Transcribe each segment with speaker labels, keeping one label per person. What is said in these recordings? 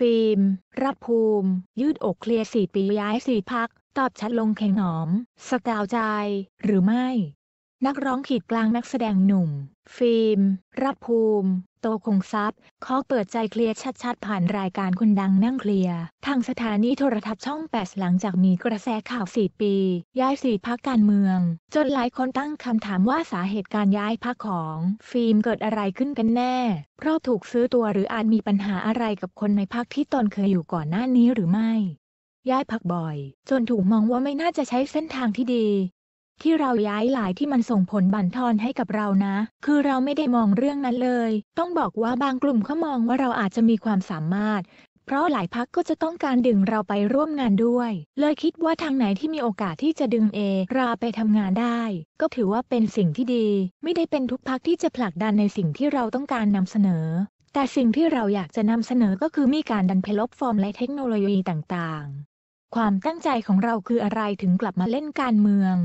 Speaker 1: ฟิล์ม รับภูมิ ยืดอกเคลียร์สี่ปี ย้ายสี่พัก ตอบชัดลงแข่งหนอม สกาวใจ หรือไม่นักร้องขีดกลางนักแสดงหนุ่ม ฟิล์ม รับภูมิ โตคงทรัพย์ขอเปิดใจเคลียร์ชัดๆ ผ่านรายการคนดังนั่งเคลียร์ทางสถานีโทรทัศน์ช่อง 8 หลังจากมีกระแสข่าว 4 ปี ย้ายสี่พักการเมือง จนหลายคนตั้งคำถามว่าสาเหตุการย้ายพักของฟิล์มเกิดอะไรขึ้นกันแน่ เพราะถูกซื้อตัวหรืออาจมีปัญหาอะไรกับคนในพักที่ตนเคยอยู่ก่อนหน้านี้หรือไม่ ย้ายพักบ่อย จนถูกมองว่าไม่น่าจะใช้เส้นทางที่ดีที่เราย้ายหลายที่มันส่งผลบั่นทอนให้กับเรานะ คือเราไม่ได้มองเรื่องนั้นเลย ต้องบอกว่าบางกลุ่มเขามองว่าเราอาจจะมีความสามารถ เพราะหลายพักก็จะต้องการดึงเราไปร่วมงานด้วย เลยคิดว่าทางไหนที่มีโอกาสที่จะดึงเอราไปทำงานได้ ก็ถือว่าเป็นสิ่งที่ดี ไม่ได้เป็นทุกพักที่จะผลักดันในสิ่งที่เราต้องการนำเสนอ แต่สิ่งที่เราอยากจะนำเสนอก็คือมีการดันเพลฟอร์ม และเทคโนโลยีต่างๆ ความตั้งใจของเราคืออะไรถึงกลับมาเล่นการเมือง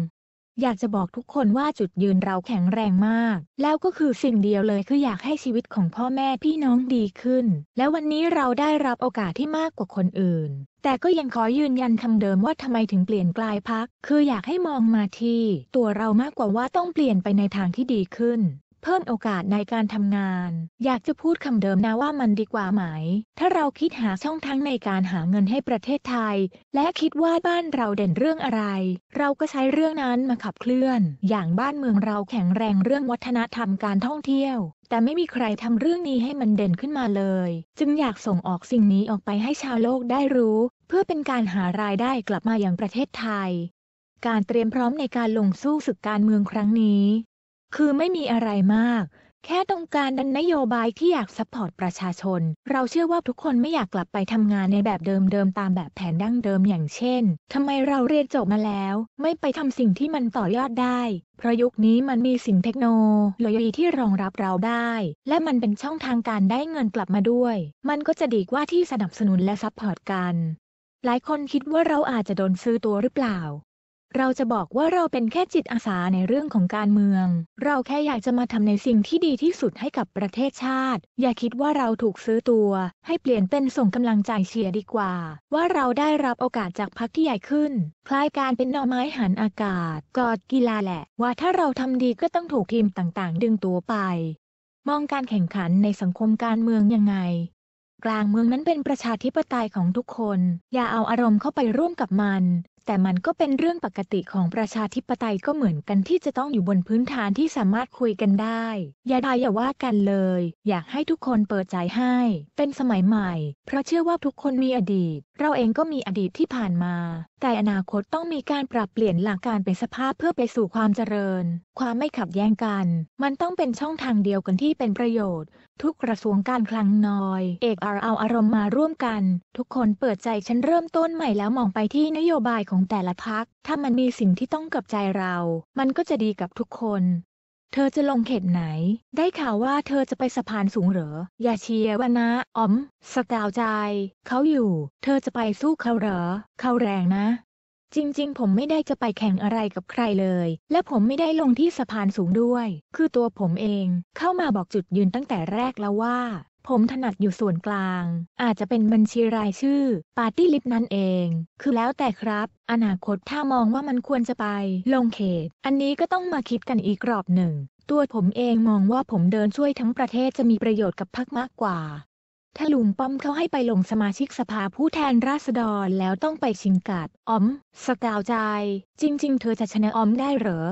Speaker 1: อยากจะบอกทุกคนว่าจุดยืนเราแข็งแรงมาก แล้วก็คือสิ่งเดียวเลยคืออยากให้ชีวิตของพ่อแม่พี่น้องดีขึ้น และวันนี้เราได้รับโอกาสที่มากกว่าคนอื่น แต่ก็ยังขอยืนยันคำเดิมว่าทำไมถึงเปลี่ยนกลายพักคืออยากให้มองมาที่ตัวเรามากกว่าว่าต้องเปลี่ยนไปในทางที่ดีขึ้นเพิ่มโอกาสในการทำงาน อยากจะพูดคำเดิมนะว่ามันดีกว่าไหม ถ้าเราคิดหาช่องทางในการหาเงินให้ประเทศไทย และคิดว่าบ้านเราเด่นเรื่องอะไร เราก็ใช้เรื่องนั้นมาขับเคลื่อน อย่างบ้านเมืองเราแข็งแรงเรื่องวัฒนธรรมการท่องเที่ยว แต่ไม่มีใครทำเรื่องนี้ให้มันเด่นขึ้นมาเลย จึงอยากส่งออกสิ่งนี้ออกไปให้ชาวโลกได้รู้ เพื่อเป็นการหารายได้กลับมาอย่างประเทศไทย การเตรียมพร้อมในการลงสู้ศึกการเมืองครั้งนี้คือไม่มีอะไรมากแค่ต้องการดันนโยบายที่อยากซัพพอร์ตประชาชน เราเชื่อว่าทุกคนไม่อยากกลับไปทำงานในแบบเดิมๆตามแบบแผนดั้งเดิมอย่างเช่นทำไมเราเรียนจบมาแล้ว ไม่ไปทำสิ่งที่มันต่อยอดได้ เพราะยุคนี้มันมีสิ่งเทคโนโลยีที่รองรับเราได้ และมันเป็นช่องทางการได้เงินกลับมาด้วย มันก็จะดีกว่าที่สนับสนุนและซัพพอร์ตกัน หลายคนคิดว่าเราอาจจะโดนซื้อตัวหรือเปล่าเราจะบอกว่าเราเป็นแค่จิตอาสาในเรื่องของการเมือง เราแค่อยากจะมาทำในสิ่งที่ดีที่สุดให้กับประเทศชาติ อย่าคิดว่าเราถูกซื้อตัว ให้เปลี่ยนเป็นส่งกำลังใจเชียร์ดีกว่า ว่าเราได้รับโอกาสจากพรรคที่ใหญ่ขึ้น คล้ายการเป็นหน่อไม้หันอากาศ กอดกีฬาแหละ ว่าถ้าเราทำดีก็ต้องถูกทีมต่างๆ ดึงตัวไป มองการแข่งขันในสังคมการเมืองยังไง กลางเมืองนั้นเป็นประชาธิปไตยของทุกคน อย่าเอาอารมณ์เข้าไปร่วมกับมันแต่มันก็เป็นเรื่องปกติของประชาธิปไตยก็เหมือนกันที่จะต้องอยู่บนพื้นฐานที่สามารถคุยกันได้ อย่าได้อย่าว่ากันเลย อยากให้ทุกคนเปิดใจให้ เป็นสมัยใหม่ เพราะเชื่อว่าทุกคนมีอดีต เราเองก็มีอดีตที่ผ่านมากลอนาคตต้องมีการปรับเปลี่ยนหลักการเป็นสภาพเพื่อไปสู่ความเจริญ ความไม่ขัดแย้งกัน มันต้องเป็นช่องทางเดียวกันที่เป็นประโยชน์ ทุกกระทรวงการคลังน้อย เอกอาเอาอารมณ์มาร่วมกัน ทุกคนเปิดใจฉันเริ่มต้นใหม่แล้วมองไปที่นโยบายของแต่ละพักถ้ามันมีสิ่งที่ต้องกับใจเรา มันก็จะดีกับทุกคนเธอจะลงเขตไหน ได้ข่าวว่าเธอจะไปสะพานสูงเหรออย่าเชียวนะอ๋อม สกาวใจ เขาอยู่ เธอจะไปสู้เขาเหรอ เขาแรงนะ จริง ๆ ผมไม่ได้จะไปแข่งอะไรกับใครเลย และผมไม่ได้ลงที่สะพานสูงด้วย คือตัวผมเอง เข้ามาบอกจุดยืนตั้งแต่แรกแล้วว่าผมถนัดอยู่ส่วนกลาง อาจจะเป็นบัญชีรายชื่อ ปาร์ตี้ลิฟนั่นเอง คือแล้วแต่ครับ อนาคตถ้ามองว่ามันควรจะไปลงเขต อันนี้ก็ต้องมาคิดกันอีกรอบหนึ่ง ตัวผมเองมองว่าผมเดินช่วยทั้งประเทศจะมีประโยชน์กับพรรคมากกว่า ถ้าลุงป้อมเขาให้ไปลงสมาชิกสภาผู้แทนราษฎรแล้วต้องไปชิงกัดอ๋อม สกาวใจ จริงๆ เธอจะชนะอ๋อมได้เหรอ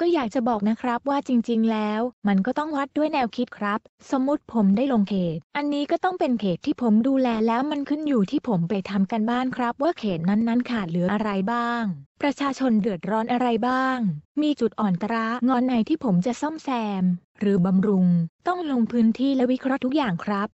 Speaker 1: ก็อยากจะบอกนะครับว่าจริงๆ แล้ว มันก็ต้องวัดด้วยแนวคิดครับ สมมุติผมได้ลงเขต อันนี้ก็ต้องเป็นเขตที่ผมดูแลแล้วมันขึ้นอยู่ที่ผมไปทำกันบ้านครับ ว่าเขตนั้นๆ ขาดเหลืออะไรบ้าง ประชาชนเดือดร้อนอะไรบ้าง มีจุดอ่อนตรางอนไหนที่ผมจะซ่อมแซมหรือบำรุง ต้องลงพื้นที่และวิเคราะห์ทุกอย่างครับ